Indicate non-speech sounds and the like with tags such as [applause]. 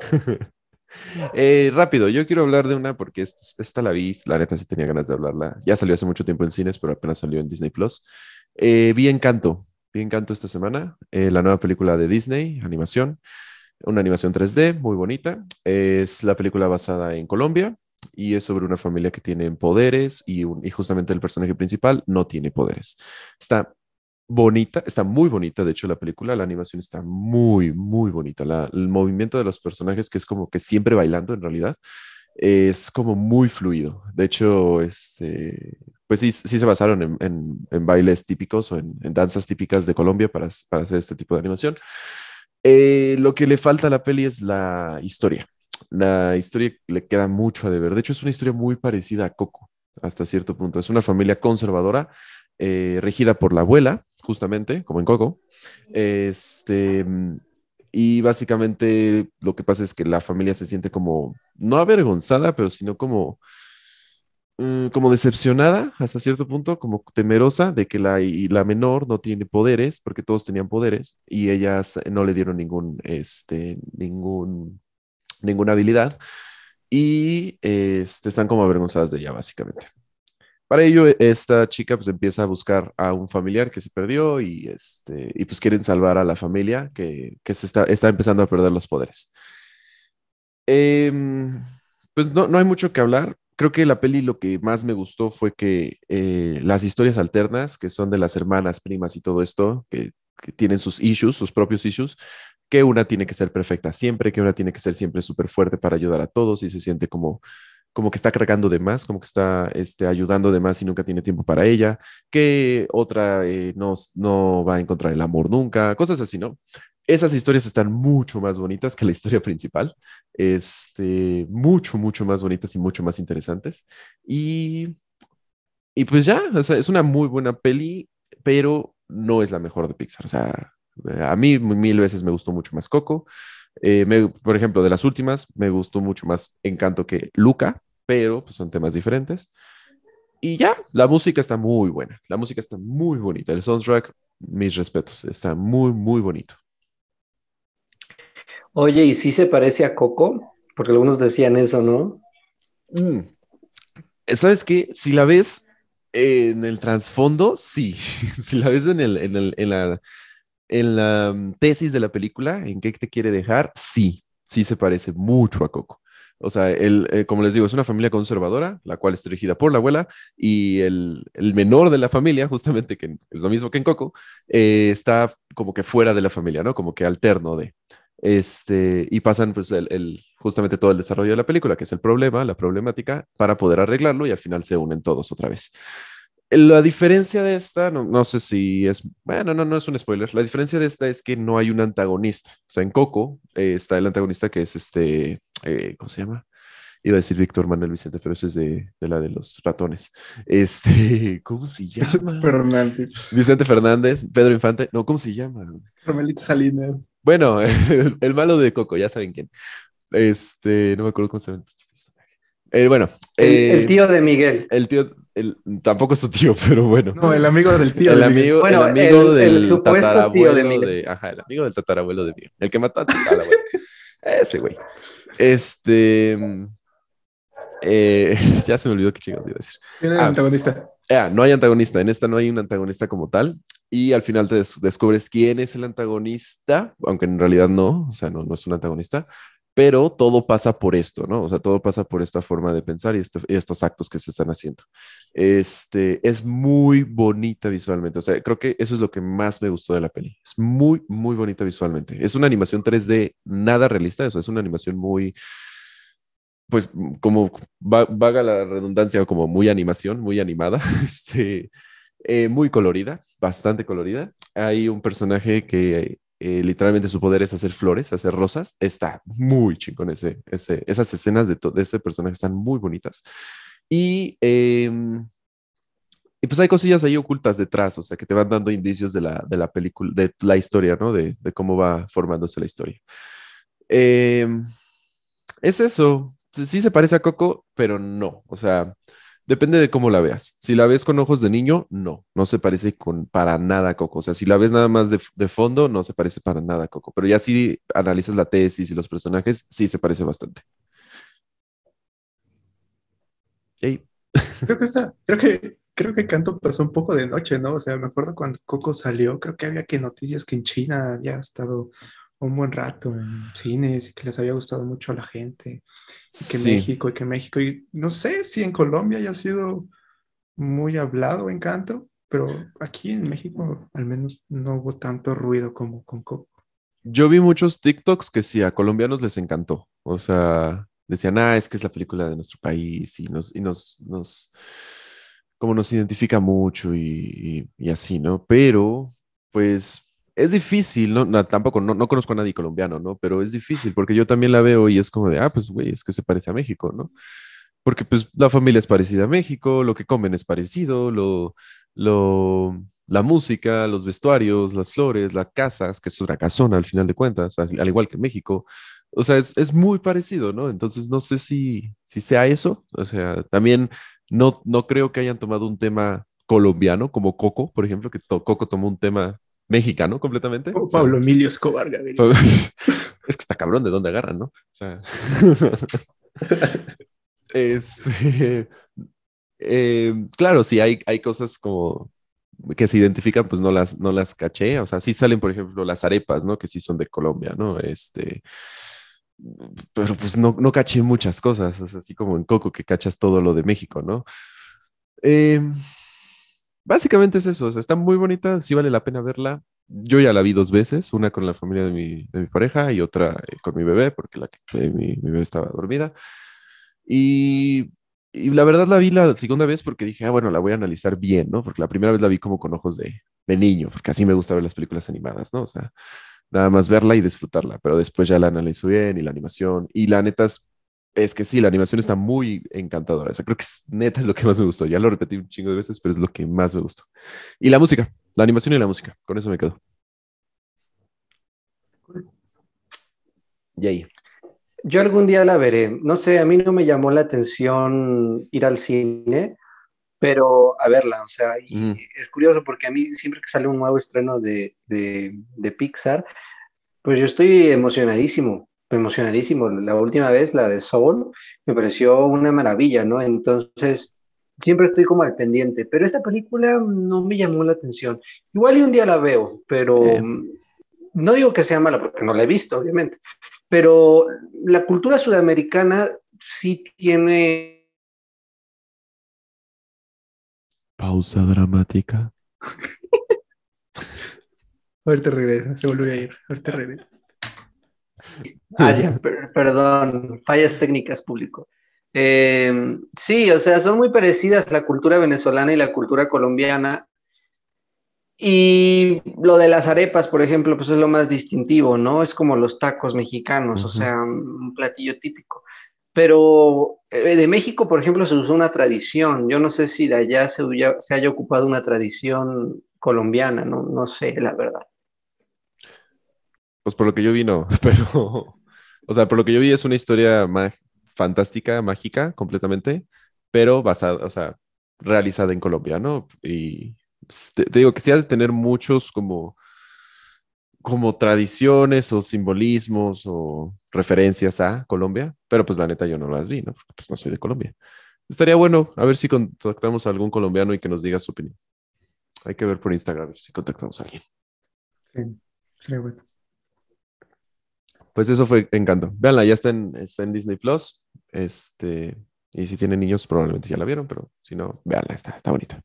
[laughs] Eh, rápido, yo quiero hablar de una porque esta, la vi, la neta sí tenía ganas de hablarla. Ya salió hace mucho tiempo en cines, pero apenas salió en Disney Plus. Eh, vi Encanto, vi Encanto esta semana, eh, la nueva película de Disney, animación, una animación 3D muy bonita. Es la película basada en Colombia y es sobre una familia que tiene poderes y, y justamente el personaje principal no tiene poderes. Está bonita, está muy bonita, de hecho la película, la animación está muy, muy bonita, el movimiento de los personajes que es como que siempre bailando en realidad, es como muy fluido, de hecho, este, pues sí, sí se basaron en, bailes típicos o en, danzas típicas de Colombia para, hacer este tipo de animación. Eh, lo que le falta a la peli es la historia. La historia le queda mucho a deber. De hecho, es una historia muy parecida a Coco, hasta cierto punto. Es una familia conservadora, eh, regida por la abuela, justamente, como en Coco. Este, y básicamente lo que pasa es que la familia se siente como, no avergonzada, pero sino como, mm, como decepcionada hasta cierto punto, como temerosa de que la, la menor no tiene poderes, porque todos tenían poderes y ellas no le dieron ningún, este, ningún, ninguna habilidad y este, están como avergonzadas de ella básicamente. Para ello, e, esta chica pues empieza a buscar a un familiar que se perdió y, este, y pues quieren salvar a la familia que, se está, está empezando a perder los poderes. Em, pues no, no hay mucho que hablar. Creo que la peli lo que más me gustó fue que eh, las historias alternas, que son de las hermanas, primas y todo esto, que, que tienen sus issues, sus propios issues, que una tiene que ser perfecta siempre, que una tiene que ser siempre súper fuerte para ayudar a todos y se siente como como que está cargando de más, como que está este, ayudando de más y nunca tiene tiempo para ella, que otra eh, no, no va a encontrar el amor nunca, cosas así, ¿no? Esas historias están mucho más bonitas que la historia principal, este, mucho, mucho más bonitas y mucho más interesantes. Y, y pues ya, o sea, es una muy buena peli, pero no es la mejor de Pixar. O sea, a mí mil veces me gustó mucho más Coco. Eh, por ejemplo, de las últimas, me gustó mucho más Encanto que Luca pero pues, son temas diferentes. Y ya, la música está muy buena, la música está muy bonita, el soundtrack, mis respetos, está muy, muy bonito. Oye, ¿y si se parece a Coco? Porque algunos decían eso, ¿no? Mm. ¿Sabes qué? Si la ves en el trasfondo, sí. [laughs] si la ves en, en, la, en la mm, tesis de la película, en qué te quiere dejar, sí. Sí se parece mucho a Coco. O sea, eh, como les digo, es una familia conservadora, la cual es dirigida por la abuela, y el, menor de la familia, [laughs] justamente, que es lo mismo que en Coco, eh, está como que fuera de la familia, ¿no? Como que alterno de. Este, y pasan pues el, justamente todo el desarrollo de la película, que es el problema, la problemática, para poder arreglarlo y al final se unen todos otra vez. La diferencia de esta, no, no, sé si es, bueno, no, no es un spoiler. La diferencia de esta es que no hay un antagonista. O sea, en Coco eh, está el antagonista que es este, eh, ¿cómo se llama? Iba a decir Víctor Manuel Vicente, pero ese es de, la de los ratones. Este, [laughs] ¿cómo se llama? Vicente Fernández. Vicente Fernández, Pedro Infante. No, ¿cómo se llama? Romelito Salinas. Bueno, [laughs] el malo de Coco, ya saben quién. Este, no me acuerdo cómo se llama eh, bueno. el, eh, tío de Miguel. El tío, tampoco es su tío, [laughs] pero bueno. No, el amigo del tío. El amigo, el amigo del tatarabuelo de, Miguel. Ajá, el amigo del tatarabuelo de Miguel. El que mató a tatarabuelo. [laughs] Ese güey. Este. Eh, [laughs] ya se me olvidó qué chingados iba a decir. Tiene el ah, antagonista. no hay antagonista. En esta no hay un antagonista como tal. Y al final te descubres quién es el antagonista, aunque en realidad no, o sea, no, no es un antagonista pero todo pasa por esto, ¿no? O sea, todo pasa por esta forma de pensar este, y, estos actos que se están haciendo. Este, es muy bonita visualmente, o sea, creo que eso es lo que más me gustó de la peli. Es muy, muy bonita visualmente. Es una animación 3D nada realista, eso es una animación muy, pues, como vaga la redundancia, como muy animación, muy animada, [laughs] este, eh, muy colorida, bastante colorida. Hay un personaje que eh, literalmente su poder es hacer flores, hacer rosas. Está muy chingón ese, ese esas escenas de, de, este personaje están muy bonitas. Y, em, y, pues hay cosillas ahí ocultas detrás, o sea, que te van dando indicios de la, de la película, de la historia, ¿no? De, cómo va formándose la historia. Em, es eso. Sí se parece a Coco, pero no. O sea, Depende de cómo la veas. Si la ves con ojos de niño, no, no se parece para nada a Coco. O sea, si la ves nada más de, fondo, no se parece para nada a Coco. Pero ya si analizas la tesis y los personajes, sí se parece bastante. Creo que creo que, creo que Canto pasó un poco de noche, ¿no? O sea, me acuerdo cuando Coco salió, creo que había que noticias que en China había estado un buen rato en cines y que les había gustado mucho a la gente. Y que México, y que México, y no sé si en Colombia haya sido muy hablado Encanto, pero aquí en México al menos no hubo tanto ruido como con Coco. Yo vi muchos TikToks que sí, a colombianos les encantó. O sea, decían, ah, es que es la película de nuestro país y nos, y nos, nos como nos identifica mucho y así, ¿no? Pero, pues, es difícil, ¿no? tampoco, no, conozco a nadie colombiano, ¿no? Pero es difícil porque yo también la veo y es como de, ah, pues, güey, es que se parece a México, ¿no? Porque pues la familia es parecida a México, lo que comen es parecido, lo, lo, la música, los vestuarios, las flores, las casas, que es una casona al final de cuentas, al igual que México. O sea, es, es muy parecido, ¿no? Entonces no sé si, si sea eso. O sea, también no, no creo que hayan tomado un tema colombiano como Coco, por ejemplo, que Coco tomó un tema mexicano completamente. Oh, o Pablo Emilio Escobar [laughs] Es que está cabrón de dónde agarran, ¿no? O sea. [laughs] este, eh, claro, sí, hay, hay cosas como que se identifican, pues no las, no las caché. O sea, sí salen, por ejemplo, las arepas, ¿no? Que sí son de Colombia, ¿no? Este. Pero pues no, no caché muchas cosas, así como en Coco que cachas todo lo de México, ¿no? Eh, Básicamente es eso, está muy bonita, sí vale la pena verla. Yo ya la vi dos veces, una con la familia de mi, pareja y otra eh, con mi bebé, porque la que, mi, bebé estaba dormida. Y la verdad la vi la segunda vez porque dije, ah, bueno, la voy a analizar bien, ¿no? Porque la primera vez la vi como con ojos de, de, niño, porque así me gusta ver las películas animadas, ¿no? O sea, nada más verla y disfrutarla, pero después ya la analizo bien y la animación. Y la neta es es que sí, la animación está muy encantadora. O creo que neta es lo que más me gustó. Ya lo repetí un chingo de veces, pero es lo que más me gustó. Y la música, la animación y la música. Con eso me quedo. Y ahí. Yo algún día la veré. No sé, a mí no me llamó la atención ir al cine, pero a verla. O sea, es curioso porque a mí siempre que sale un nuevo estreno de Pixar, pues yo estoy emocionadísimo emocionadísimo. La última vez, la de Soul, me pareció una maravilla, ¿no? Entonces, siempre estoy como al pendiente, pero esta película no me llamó la atención. Igual y un día la veo, pero eh. no digo que sea mala porque no la he visto, obviamente, pero la cultura sudamericana sí tiene... Pausa dramática. [laughs] Ahorita regresa, se volvió a ir, ahorita regresa. [laughs] Ah, perdón, fallas técnicas público. Eh, sí, o sea, son muy parecidas la cultura venezolana y la cultura colombiana. Y lo de las arepas, por ejemplo, pues es lo más distintivo, ¿no? Es como los tacos mexicanos, o sea, un platillo típico. Pero eh, de México, por ejemplo, se usó una tradición. Yo no sé si de allá se, haya ocupado una tradición colombiana, no sé, la verdad. Pues por lo que yo vi, no, [laughs] pero, o sea, por lo que yo vi es una historia fantástica, mágica, completamente, pero basada, o sea, realizada en Colombia, ¿no? Y pues, te, digo que sí, de tener muchos como, como tradiciones o simbolismos o referencias a Colombia, pero pues la neta yo no las vi, ¿no? Porque pues no soy de Colombia. Estaría bueno, a ver si contactamos a algún colombiano y que nos diga su opinión. Hay que ver por Instagram si contactamos a alguien. Sí, sería bueno. Pues eso fue Encanto. Veanla, ya está en, en Disney Plus. Este, y si tienen niños, probablemente ya la vieron, pero si no, veanla, está, está bonita.